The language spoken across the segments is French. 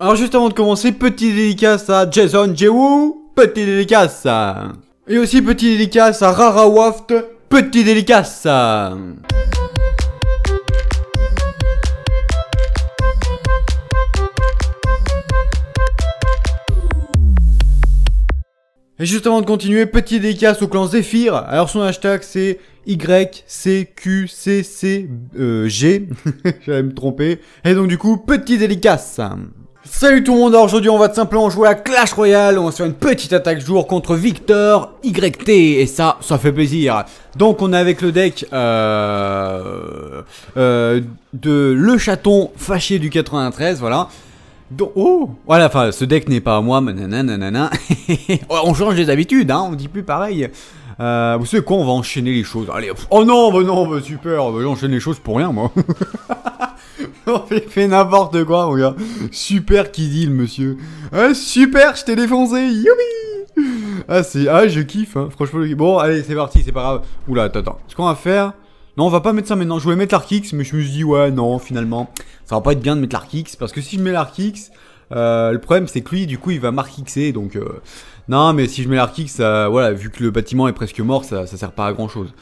Alors juste avant de commencer, petit dédicace à Jason Jewu, petit dédicace Et aussi petit dédicace à Rara Waft, petit dédicace Et juste avant de continuer, petit dédicace au clan Zephyr. Alors son hashtag c'est YCQCCG. J'allais me tromper. Et donc du coup, petit dédicace. Salut tout le monde, aujourd'hui on va tout simplement jouer à Clash Royale, on va se faire une petite attaque jour contre Victor YT, et ça, ça fait plaisir. Donc on est avec le deck euh, euh, de Le Chaton Fâché du 93, voilà. Donc, oh Voilà, enfin ce deck n'est pas à moi, nanana, On change les habitudes, hein, on dit plus pareil. Euh, vous savez quoi, on va enchaîner les choses. Allez, oh non, bah non, bah super, bah j'enchaîne les choses pour rien moi. Il fait n'importe quoi, mon gars. Super kidil, monsieur. Hein, super, je t'ai défoncé. Ah, c'est. Ah, je kiffe, hein. franchement. Bon, allez, c'est parti, c'est pas grave. Oula, attends, Ce qu'on va faire. Non, on va pas mettre ça maintenant. Je voulais mettre l'Arkix, mais je me suis dit, ouais, non, finalement, ça va pas être bien de mettre l'Arkix. Parce que si je mets l'Arkix, euh, le problème, c'est que lui, du coup, il va marquixer. Donc, euh, non, mais si je mets l'Arkix, ça... voilà, vu que le bâtiment est presque mort, ça, ça sert pas à grand chose.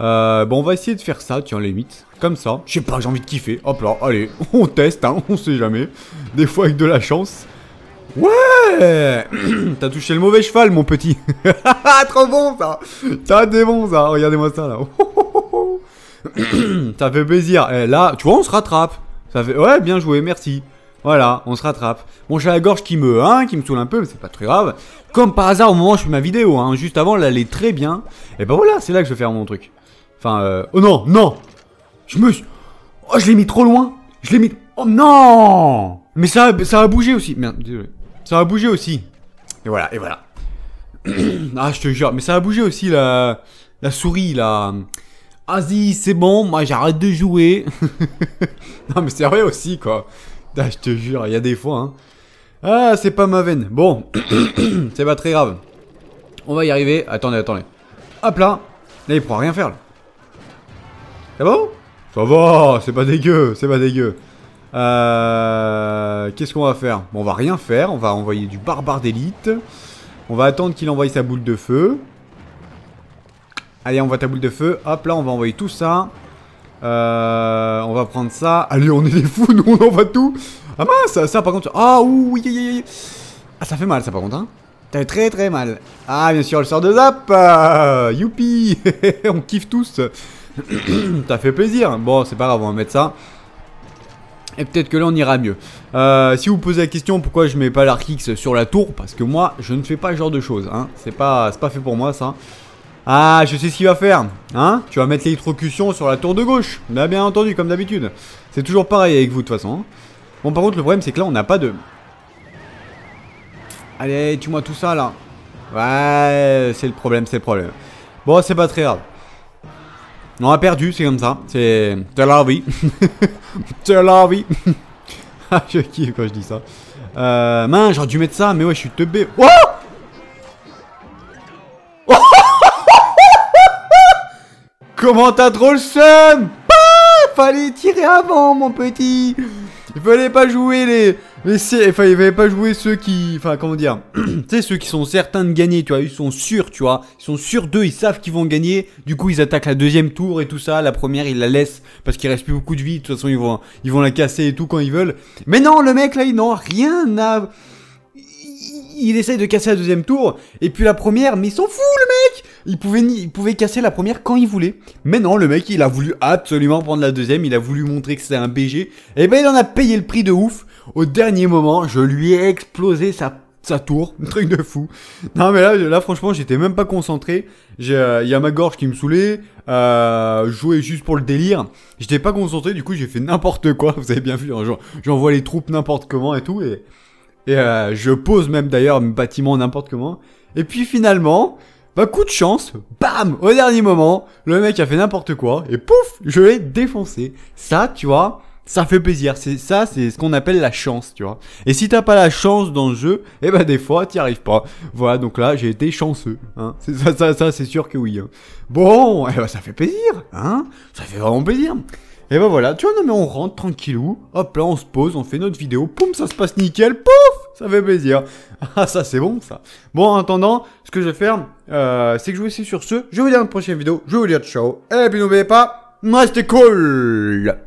Euh, bon, on va essayer de faire ça, tiens, limite. Comme ça. Je sais pas, j'ai envie de kiffer. Hop là, allez, on teste, hein, on sait jamais. Des fois avec de la chance. Ouais T'as touché le mauvais cheval, mon petit. Trop bon, ça T'as des bons, ça. Regardez-moi ça, là. ça fait plaisir. Et eh, là, tu vois, on se rattrape. Ça fait... Ouais, bien joué, merci. Voilà, on se rattrape. Bon, j'ai la gorge qui me, hein, qui me saoule un peu, mais c'est pas très grave. Comme par hasard, au moment où je fais ma vidéo, hein, juste avant, elle allait très bien. Et ben voilà, c'est là que je vais faire mon truc. Enfin, euh, oh non, non Je me suis... Oh, je l'ai mis trop loin Je l'ai mis... Oh non Mais ça, ça a bougé aussi. Merde, désolé. Ça a bougé aussi. Et voilà, et voilà. ah, je te jure, mais ça a bougé aussi, la, la souris, La... Asie, c'est bon, moi j'arrête de jouer. non, mais c'est vrai aussi, quoi. Ah, je te jure, il y a des fois, hein. Ah, c'est pas ma veine. Bon, c'est pas très grave. On va y arriver. Attendez, attendez. Hop là. Là, il pourra rien faire, là. C'est ah bon Ça va, c'est pas dégueu, c'est pas dégueu. Euh, qu'est-ce qu'on va faire bon, On va rien faire, on va envoyer du barbare d'élite. On va attendre qu'il envoie sa boule de feu. Allez, on voit ta boule de feu. Hop, là, on va envoyer tout ça. Euh, on va prendre ça. Allez, on est des fous, nous, on envoie tout. Ah mince, ça, ça par contre... Ah, ouh, oui, Ah, ça fait mal, ça, par contre, hein. Ça fait très, très mal. Ah, bien sûr, le sort de zap. Euh, youpi. on kiffe tous. T'as fait plaisir. Bon, c'est pas grave, on va mettre ça. Et peut-être que là on ira mieux. Euh, si vous posez la question pourquoi je mets pas l'archix sur la tour, parce que moi je ne fais pas ce genre de choses. Hein. C'est pas, pas fait pour moi ça. Ah, je sais ce qu'il va faire. Hein Tu vas mettre l'électrocution sur la tour de gauche. Bah, bien entendu, comme d'habitude. C'est toujours pareil avec vous de toute façon. Hein. Bon, par contre, le problème c'est que là on n'a pas de. Allez, tue-moi tout ça là. Ouais, c'est le problème, c'est le problème. Bon, c'est pas très grave. On a perdu, c'est comme ça. C'est. T'as l'envie. T'as vie. ah, je kiffe quand je dis ça. Euh. Mince, j'aurais dû mettre ça, mais ouais, je suis teubé. Oh Comment t'as trop le seum bah, Fallait tirer avant, mon petit Il fallait pas jouer les... Mais c'est, enfin, il veulent pas jouer ceux qui, enfin, comment dire, tu sais, ceux qui sont certains de gagner, tu vois, ils sont sûrs, tu vois, ils sont sûrs d'eux, ils savent qu'ils vont gagner, du coup, ils attaquent la deuxième tour et tout ça, la première, ils la laissent, parce qu'il reste plus beaucoup de vie, de toute façon, ils vont, ils vont la casser et tout quand ils veulent. Mais non, le mec, là, il n'a rien à, il essaye de casser la deuxième tour, et puis la première, mais il s'en fout le mec il pouvait, il pouvait casser la première quand il voulait. Mais non, le mec, il a voulu absolument prendre la deuxième, il a voulu montrer que c'était un BG, et eh ben il en a payé le prix de ouf. Au dernier moment, je lui ai explosé sa tour, Un truc de fou. Non mais là, là franchement, j'étais même pas concentré. Euh, il y a ma gorge qui me saoulait. Euh, jouais juste pour le délire. J'étais pas concentré, du coup j'ai fait n'importe quoi. Vous avez bien vu, hein, j'envoie les troupes n'importe comment et tout. Et, et euh, je pose même d'ailleurs mes bâtiments n'importe comment. Et puis finalement, bah coup de chance, bam, au dernier moment, le mec a fait n'importe quoi et pouf, je l'ai défoncé. Ça, tu vois, ça fait plaisir. C'est ça, c'est ce qu'on appelle la chance, tu vois. Et si t'as pas la chance dans le jeu, eh bah des fois t'y arrives pas. Voilà, donc là j'ai été chanceux. Hein. ça, ça, c'est sûr que oui. Hein. Bon, eh ben, ça fait plaisir, hein. Ça fait vraiment plaisir. Et bah voilà, tu vois, non mais on rentre tranquillou, hop là on se pose, on fait notre vidéo, poum, ça se passe nickel, pouf, ça fait plaisir. Ah ça c'est bon ça. Bon en attendant, ce que je vais faire, euh, c'est que je vous laisse sur ce, je vous dis à une prochaine vidéo, je vous dis à ciao, et puis n'oubliez pas, restez cool